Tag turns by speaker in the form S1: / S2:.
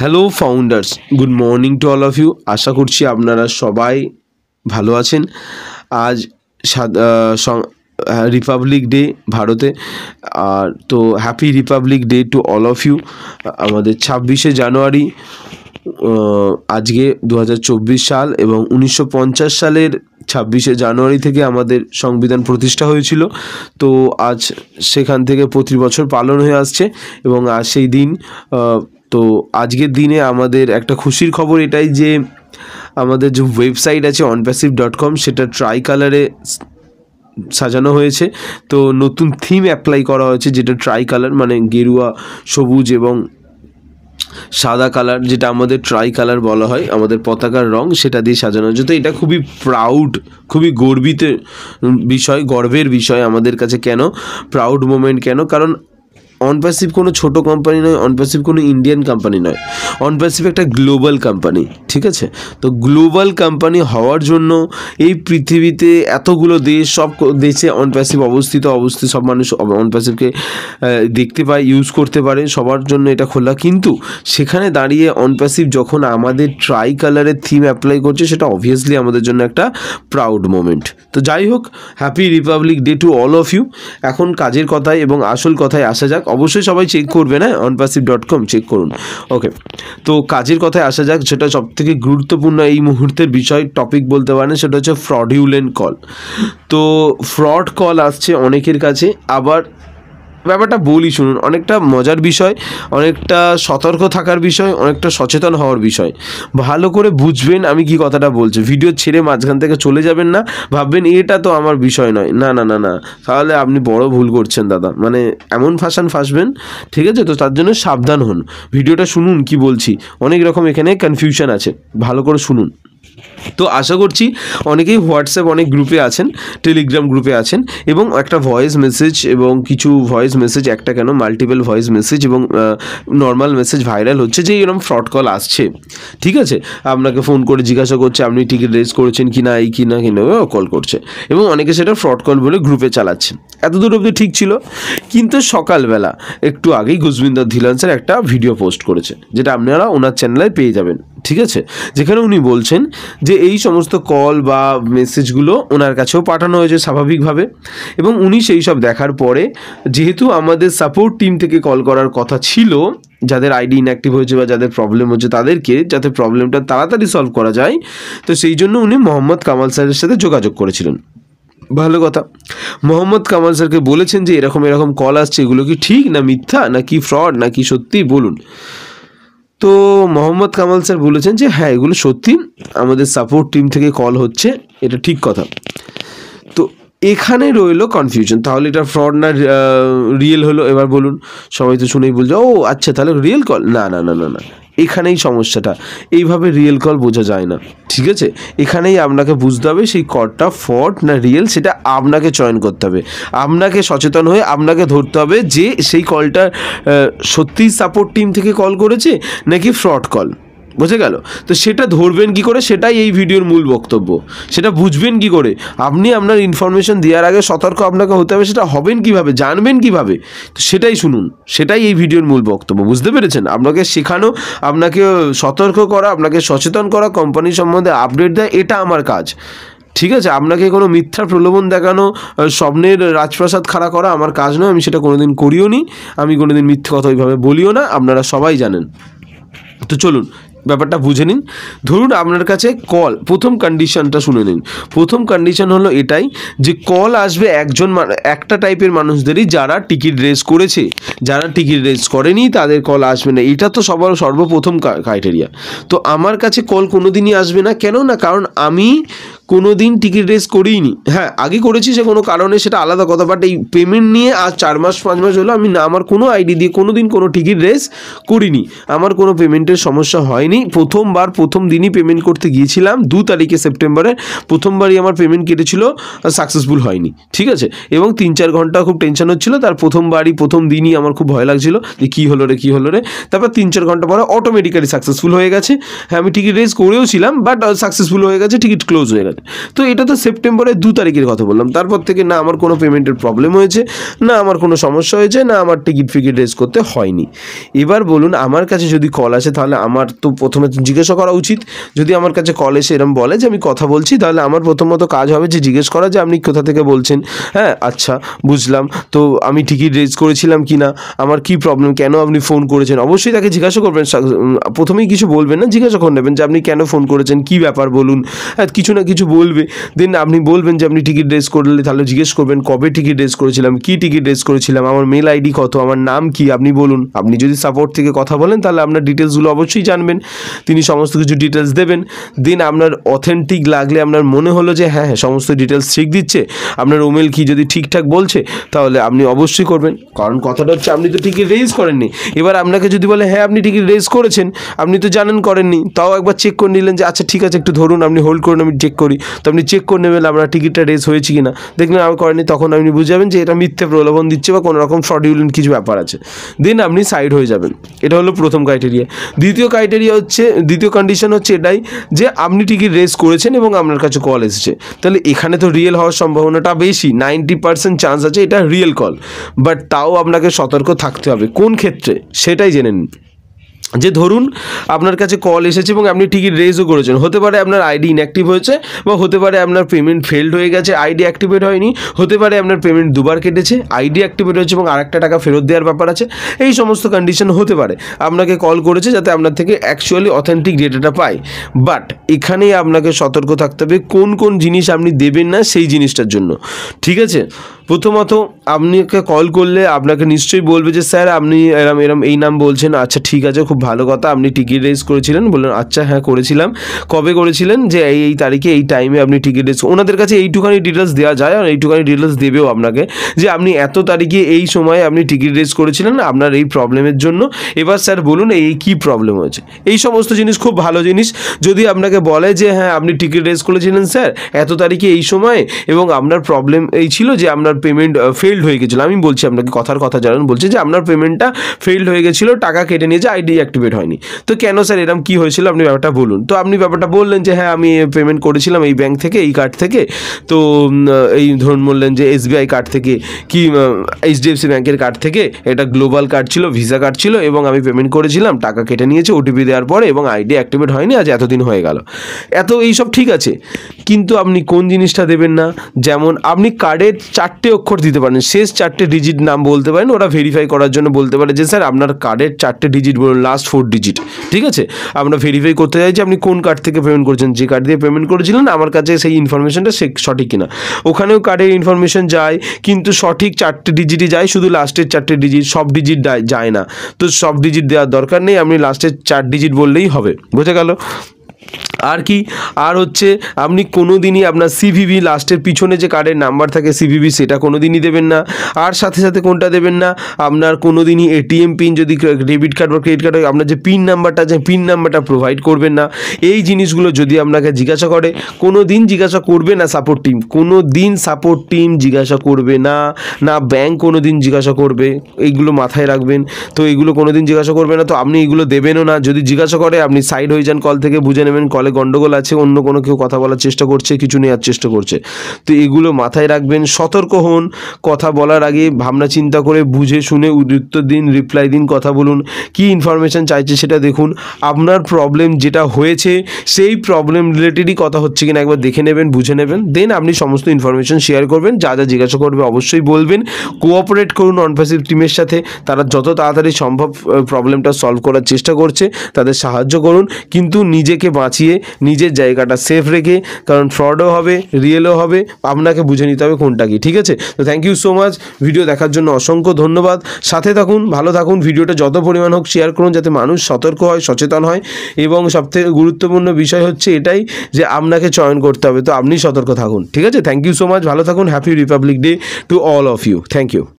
S1: hello founders good morning to all of you আশা করছি আপনারা সবাই ভালো আছেন আজ রিপাবলিক ডে ভারতে আর তো happy Republic Day to all of you আমাদের ছাব্বিশে জানুয়ারি আজকে দু সাল এবং উনিশশো সালের ছাব্বিশে জানুয়ারি থেকে আমাদের সংবিধান প্রতিষ্ঠা হয়েছিল তো আজ সেখান থেকে প্রতি বছর পালন হয়ে আসছে এবং আজ সেই দিন তো আজকের দিনে আমাদের একটা খুশির খবর এটাই যে আমাদের যে ওয়েবসাইট আছে অনপ্যাসিভ ডট কম সেটা ট্রাই কালারে সাজানো হয়েছে তো নতুন থিম অ্যাপ্লাই করা হয়েছে যেটা ট্রাই কালার মানে গেরুয়া সবুজ এবং সাদা কালার যেটা আমাদের ট্রাই কালার বলা হয় আমাদের পতাকার রং সেটা দিয়ে সাজানো হয়েছে তো এটা খুবই প্রাউড খুবই গর্বিত বিষয় গর্বের বিষয় আমাদের কাছে কেন প্রাউড মোমেন্ট কেন কারণ অনপ্যাসিভ কোনো ছোট কোম্পানি নয় অনপ্যাসিভ কোনো ইন্ডিয়ান কোম্পানি নয় অনপ্যাসিভ একটা গ্লোবাল কোম্পানি ঠিক আছে তো গ্লোবাল কোম্পানি হওয়ার জন্য এই পৃথিবীতে এতগুলো দেশ সব দেশে অনপ্যাসিভ অবস্থিত অবস্থিত সব মানুষ অনপ্যাসিভকে দেখতে পায় ইউজ করতে পারে সবার জন্য এটা খোলা কিন্তু সেখানে দাঁড়িয়ে অনপ্যাসিভ যখন আমাদের ট্রাই কালারের থিম অ্যাপ্লাই করছে সেটা অবভিয়াসলি আমাদের জন্য একটা প্রাউড মোমেন্ট তো যাই হোক happy Republic Day to all of you এখন কাজের কথায় এবং আসল কথায় আসা যাক অবশ্যই সবাই চেক করবে না অনপাসিভ ডট কম চেক করুন ওকে তো কাজের কথায় আসা যাক সেটা সব থেকে গুরুত্বপূর্ণ এই মুহূর্তের বিষয় টপিক বলতে পারেন সেটা হচ্ছে ফ্রডিউলেন্ট কল তো ফ্রড কল আসছে অনেকের কাছে আবার ব্যাপারটা বলি শুনুন অনেকটা মজার বিষয় অনেকটা সতর্ক থাকার বিষয় অনেকটা সচেতন হওয়ার বিষয় ভালো করে বুঝবেন আমি কি কথাটা বলছি ভিডিও ছেড়ে মাঝখান থেকে চলে যাবেন না ভাববেন এটা তো আমার বিষয় নয় না না না না তাহলে আপনি বড় ভুল করছেন দাদা মানে এমন ফাঁসান ফাঁসবেন ঠিক আছে তো তার জন্য সাবধান হন ভিডিওটা শুনুন কি বলছি অনেক রকম এখানে কনফিউশন আছে ভালো করে শুনুন তো আশা করছি অনেকেই হোয়াটসঅ্যাপ অনেক গ্রুপে আছেন টেলিগ্রাম গ্রুপে আছেন এবং একটা ভয়েস মেসেজ এবং কিছু ভয়েস মেসেজ একটা কেন মাল্টিপল ভয়েস মেসেজ এবং নর্মাল মেসেজ ভাইরাল হচ্ছে যে এরকম ফ্রড কল আসছে ঠিক আছে আপনাকে ফোন করে জিজ্ঞাসা করছে আপনি টিকিট রেজ করেছেন কি না এই কি না কিনা কল করছে এবং অনেকে সেটা ফ্রড কল বলে গ্রুপে চালাচ্ছেন দূর অবধি ঠিক ছিল কিন্তু সকালবেলা একটু আগেই গুজবিন্দর ধিলান একটা ভিডিও পোস্ট করেছে যেটা আপনারা ওনার চ্যানেলে পেয়ে যাবেন ঠিক আছে যেখানে উনি বলছেন যে এই সমস্ত কল বা মেসেজগুলো ওনার কাছেও পাঠানো হয়েছে স্বাভাবিকভাবে এবং উনি সেই সব দেখার পরে যেহেতু আমাদের সাপোর্ট টিম থেকে কল করার কথা ছিল যাদের আইডি ইনঅ্যাক্টিভ হয়েছে বা যাদের প্রবলেম হচ্ছে তাদেরকে যাতে প্রবলেমটা তাড়াতাড়ি সলভ করা যায় তো সেই জন্য উনি মোহাম্মদ কামাল স্যারের সাথে যোগাযোগ করেছিলেন ভালো কথা মোহাম্মদ কামাল স্যারকে বলেছেন যে এরকম এরকম কল আসছে এগুলো কি ঠিক না মিথ্যা না কি ফ্রড না কি সত্যি বলুন তো মোহাম্মদ কামাল স্যার বলেছেন যে হ্যাঁ এগুলো সত্যি আমাদের সাপোর্ট টিম থেকে কল হচ্ছে এটা ঠিক কথা তো এখানে রইল কনফিউশন তাহলে এটা ফ্রড না রিয়েল হলো এবার বলুন সবাই তো শুনেই বলছে ও আচ্ছা তাহলে রিয়েল কল না না না না না এখানেই সমস্যাটা এইভাবে রিয়েল কল বোঝা যায় না ঠিক আছে এখানেই আপনাকে বুঝতে হবে সেই কলটা ফর্ট না রিয়েল সেটা আপনাকে চয়ন করতে হবে আপনাকে সচেতন হয়ে আপনাকে ধরতে হবে যে সেই কলটা সত্যিই সাপোর্ট টিম থেকে কল করেছে নাকি ফ্রড কল বুঝে গেল তো সেটা ধরবেন কি করে সেটাই এই ভিডিওর মূল বক্তব্য সেটা বুঝবেন কি করে আপনি আপনার ইনফরমেশন দেওয়ার আগে সতর্ক আপনাকে হতে হবে সেটা হবেন কিভাবে জানবেন কিভাবে তো সেটাই শুনুন সেটাই এই ভিডিওর মূল বক্তব্য বুঝতে পেরেছেন আপনাকে শেখানো আপনাকে সতর্ক করা আপনাকে সচেতন করা কোম্পানি সম্বন্ধে আপডেট দেয় এটা আমার কাজ ঠিক আছে আপনাকে কোনো মিথ্যা প্রলোভন দেখানো স্বপ্নের রাজপ্রাসাদ খাড়া করা আমার কাজ নয় আমি সেটা কোনোদিন করিও নি আমি কোনোদিন মিথ্যে কথা ওইভাবে বলিও না আপনারা সবাই জানেন তো চলুন ব্যাপারটা বুঝে নিন ধরুন আপনার কাছে কল প্রথম কন্ডিশনটা শুনে নিন প্রথম কন্ডিশন হলো এটাই যে কল আসবে একজন একটা টাইপের মানুষদেরই যারা টিকিট রেস করেছে যারা টিকিট রেস করেনি তাদের কল আসবে না এটা তো সবার সর্বপ্রথম ক্রাইটেরিয়া তো আমার কাছে কল কোনো দিনই আসবে না কেন না কারণ আমি কোনো দিন টিকিট রেস করিনি হ্যাঁ আগে করেছি সে কোনো কারণে সেটা আলাদা কথা বাট এই পেমেন্ট নিয়ে আজ চার মাস পাঁচ মাস হলো আমি না আমার কোনো আইডি দিয়ে কোনো দিন কোনো টিকিট রেস করিনি আমার কোনো পেমেন্টের সমস্যা হয়নি প্রথমবার প্রথম দিনই পেমেন্ট করতে গিয়েছিলাম দু তারিখে সেপ্টেম্বরে প্রথমবারই আমার পেমেন্ট কেটেছিল সাকসেসফুল হয়নি ঠিক আছে এবং তিন চার ঘন্টা খুব টেনশন হচ্ছিল তার প্রথমবারই প্রথম দিনই আমার খুব ভয় লাগছিল যে কী হলো রে কী হলো রে তারপর তিন চার ঘন্টা পরে অটোমেটিক্যালি সাকসেসফুল হয়ে গেছে হ্যাঁ আমি টিকিট রেস করেওছিলাম বাট সাকসেসফুল হয়ে গেছে টিকিট ক্লোজ হয়ে গেছে পারবেন তো এটা তো সেপ্টেম্বরের দু তারিখের কথা বললাম তারপর থেকে না আমার কোনো পেমেন্টের প্রবলেম হয়েছে না আমার কোনো সমস্যা হয়েছে না আমার টিকিট ফিকিট রেস করতে হয়নি এবার বলুন আমার কাছে যদি কল আসে তাহলে আমার তো প্রথমে জিজ্ঞাসা করা উচিত যদি আমার কাছে কল এসে এরম বলে যে আমি কথা বলছি তাহলে আমার প্রথমত কাজ হবে যে জিজ্ঞেস করা যে আপনি কোথা থেকে বলছেন হ্যাঁ আচ্ছা বুঝলাম তো আমি টিকিট রেজ করেছিলাম কি না আমার কি প্রবলেম কেন আপনি ফোন করেছেন অবশ্যই তাকে জিজ্ঞাসা করবেন প্রথমেই কিছু বলবেন না জিজ্ঞাসা করে নেবেন যে আপনি কেন ফোন করেছেন কি ব্যাপার বলুন হ্যাঁ, কিছু না কিছু বলবে দেন আপনি বলবেন যে আপনি টিকিট রেস করলে তাহলে জিজ্ঞেস করবেন কবে টিকিট রেস করেছিলাম কি টিকিট রেস করেছিলাম আমার মেল আইডি কত আমার নাম কি আপনি বলুন আপনি যদি সাপোর্ট থেকে কথা বলেন তাহলে আপনার ডিটেলসগুলো অবশ্যই জানবেন তিনি সমস্ত কিছু ডিটেলস দেবেন দেন আপনার অথেন্টিক লাগলে আপনার মনে হলো যে হ্যাঁ হ্যাঁ সমস্ত ডিটেলস ঠিক দিচ্ছে আপনার ওমেল কি যদি ঠিকঠাক বলছে তাহলে আপনি অবশ্যই করবেন কারণ কথাটা হচ্ছে আপনি তো টিকিট রেজ করেননি এবার আপনাকে যদি বলে হ্যাঁ আপনি টিকিট রেজ করেছেন আপনি তো জানেন করেননি তাও একবার চেক করে নিলেন যে আচ্ছা ঠিক আছে একটু ধরুন আপনি হোল্ড করুন আমি চেক করি করি তো আপনি চেক করে নেবেন আপনার টিকিটটা রেস হয়েছে কি না দেখলেন আমি করেনি তখন আপনি বুঝে যাবেন যে এটা মিথ্যে প্রলোভন দিচ্ছে বা কোনো রকম ফ্রডিউলেন্ট কিছু ব্যাপার আছে দেন আপনি সাইড হয়ে যাবেন এটা হলো প্রথম ক্রাইটেরিয়া দ্বিতীয় ক্রাইটেরিয়া হচ্ছে দ্বিতীয় কন্ডিশন হচ্ছে এটাই যে আপনি টিকিট রেস করেছেন এবং আপনার কাছে কল এসেছে তাহলে এখানে তো রিয়েল হওয়ার সম্ভাবনাটা বেশি নাইনটি পার্সেন্ট চান্স আছে এটা রিয়েল কল বাট তাও আপনাকে সতর্ক থাকতে হবে কোন ক্ষেত্রে সেটাই জেনে নিন যে ধরুন আপনার কাছে কল এসেছে এবং আপনি টিকিট রেজও করেছেন হতে পারে আপনার আইডি ইনঅ্যাক্টিভ হয়েছে বা হতে পারে আপনার পেমেন্ট ফেলড হয়ে গেছে আইডি অ্যাক্টিভেট হয়নি হতে পারে আপনার পেমেন্ট দুবার কেটেছে আইডি অ্যাক্টিভেট হয়েছে এবং আরেকটা টাকা ফেরত দেওয়ার ব্যাপার আছে এই সমস্ত কন্ডিশন হতে পারে আপনাকে কল করেছে যাতে আপনার থেকে অ্যাকচুয়ালি অথেন্টিক ডেটাটা পায় বাট এখানেই আপনাকে সতর্ক থাকতে হবে কোন কোন জিনিস আপনি দেবেন না সেই জিনিসটার জন্য ঠিক আছে প্রথমত আপনাকে কল করলে আপনাকে নিশ্চয়ই বলবে যে স্যার আপনি এরম এরম এই নাম বলছেন আচ্ছা ঠিক আছে খুব ভালো কথা আপনি টিকিট রেজ করেছিলেন বললেন আচ্ছা হ্যাঁ করেছিলাম কবে করেছিলেন যে এই এই তারিখে এই টাইমে আপনি টিকিট রেজ ওনাদের কাছে এইটুখানি ডিটেলস দেওয়া যায় আর এইটুখানি ডিটেলস দেবেও আপনাকে যে আপনি এত তারিখে এই সময়ে আপনি টিকিট রেজ করেছিলেন আপনার এই প্রবলেমের জন্য এবার স্যার বলুন এই কি প্রবলেম হয়েছে এই সমস্ত জিনিস খুব ভালো জিনিস যদি আপনাকে বলে যে হ্যাঁ আপনি টিকিট রেজ করেছিলেন স্যার এত তারিখে এই সময়ে এবং আপনার প্রবলেম এই ছিল যে আপনার পেমেন্ট ফেলড হয়ে গেছিলো আমি বলছি আপনাকে কথার কথা জানান বলছি যে আপনার পেমেন্টটা ফেলড হয়ে গেছিলো টাকা কেটে নিয়েছে আইডি অ্যাক্টিভেট হয়নি তো কেন স্যার এরকম কী হয়েছিল আপনি ব্যাপারটা বলুন তো আপনি ব্যাপারটা বললেন যে হ্যাঁ আমি পেমেন্ট করেছিলাম এই ব্যাংক থেকে এই কার্ড থেকে তো এই ধরুন বললেন যে এসবিআই কার্ড থেকে কি এইচডিএফসি ব্যাংকের কার্ড থেকে এটা গ্লোবাল কার্ড ছিল ভিসা কার্ড ছিল এবং আমি পেমেন্ট করেছিলাম টাকা কেটে নিয়েছে ওটিপি দেওয়ার পরে এবং আইডি অ্যাক্টিভেট হয়নি আজ এতদিন হয়ে গেল এত এইসব ঠিক আছে কিন্তু আপনি কোন জিনিসটা দেবেন না যেমন আপনি কার্ডের চারটে চারটে অক্ষর দিতে পারেন শেষ চারটে ডিজিট নাম বলতে পারেন ওরা ভেরিফাই করার জন্য বলতে পারে যে স্যার আপনার কার্ডের চারটে ডিজিট বলুন লাস্ট ফোর ডিজিট ঠিক আছে আমরা ভেরিফাই করতে চাই যে আপনি কোন কার্ড থেকে পেমেন্ট করছেন যে কার্ড দিয়ে পেমেন্ট করেছিলেন আমার কাছে সেই ইনফরমেশনটা সে সঠিক কিনা ওখানেও কার্ডের ইনফরমেশন যায় কিন্তু সঠিক চারটে ডিজিটই যায় শুধু লাস্টের চারটে ডিজিট সব ডিজিট যায় না তো সব ডিজিট দেওয়ার দরকার নেই আপনি লাস্টের চার ডিজিট বললেই হবে বোঝা গেল আর কি আর হচ্ছে আপনি কোনো দিনই আপনার সিভিভি লাস্টের পিছনে যে কার্ডের নাম্বার থাকে সিভিভি সেটা কোনো দিনই দেবেন না আর সাথে সাথে কোনটা দেবেন না আপনার কোনো দিনই এটিএম পিন যদি ডেবিট কার্ড বা ক্রেডিট কার্ড হয় আপনার যে পিন নাম্বারটা আছে পিন নাম্বারটা প্রোভাইড করবেন না এই জিনিসগুলো যদি আপনাকে জিজ্ঞাসা করে কোনো দিন জিজ্ঞাসা করবে না সাপোর্ট টিম কোনো দিন সাপোর্ট টিম জিজ্ঞাসা করবে না না ব্যাংক কোনো দিন জিজ্ঞাসা করবে এইগুলো মাথায় রাখবেন তো এইগুলো কোনো দিন জিজ্ঞাসা করবে না তো আপনি এগুলো দেবেনও না যদি জিজ্ঞাসা করে আপনি সাইড হয়ে যান কল থেকে বুঝে নেবেন কল কলে গন্ডগোল আছে অন্য কোনো কেউ কথা বলার চেষ্টা করছে কিছু নেওয়ার চেষ্টা করছে তো এগুলো মাথায় রাখবেন সতর্ক হন কথা বলার আগে ভাবনা চিন্তা করে বুঝে শুনে উত্তর দিন রিপ্লাই দিন কথা বলুন কি ইনফরমেশান চাইছে সেটা দেখুন আপনার প্রবলেম যেটা হয়েছে সেই প্রবলেম রিলেটেডই কথা হচ্ছে কিনা একবার দেখে নেবেন বুঝে নেবেন দেন আপনি সমস্ত ইনফরমেশান শেয়ার করবেন যা যা জিজ্ঞাসা করবে অবশ্যই বলবেন কোঅপারেট করুন অনফেসিভ টিমের সাথে তারা যত তাড়াতাড়ি সম্ভব প্রবলেমটা সলভ করার চেষ্টা করছে তাদের সাহায্য করুন কিন্তু নিজেকে বাঁচিয়ে নিজের জায়গাটা সেফ রেখে কারণ ফ্রডও হবে রিয়েলও হবে আপনাকে বুঝে নিতে হবে কোনটা কি ঠিক আছে তো thank you so much video দেখার জন্য অসংখ্য ধন্যবাদ সাথে থাকুন ভালো থাকুন ভিডিওটা যত পরিমাণ হোক শেয়ার করুন যাতে মানুষ সতর্ক হয় সচেতন হয় এবং সবথেকে গুরুত্বপূর্ণ বিষয় হচ্ছে এটাই যে আপনাকে চয়ন করতে হবে তো আপনি সতর্ক থাকুন ঠিক আছে থ্যাংক ইউ সো মাচ ভালো থাকুন happy Republic Day to all of you thank you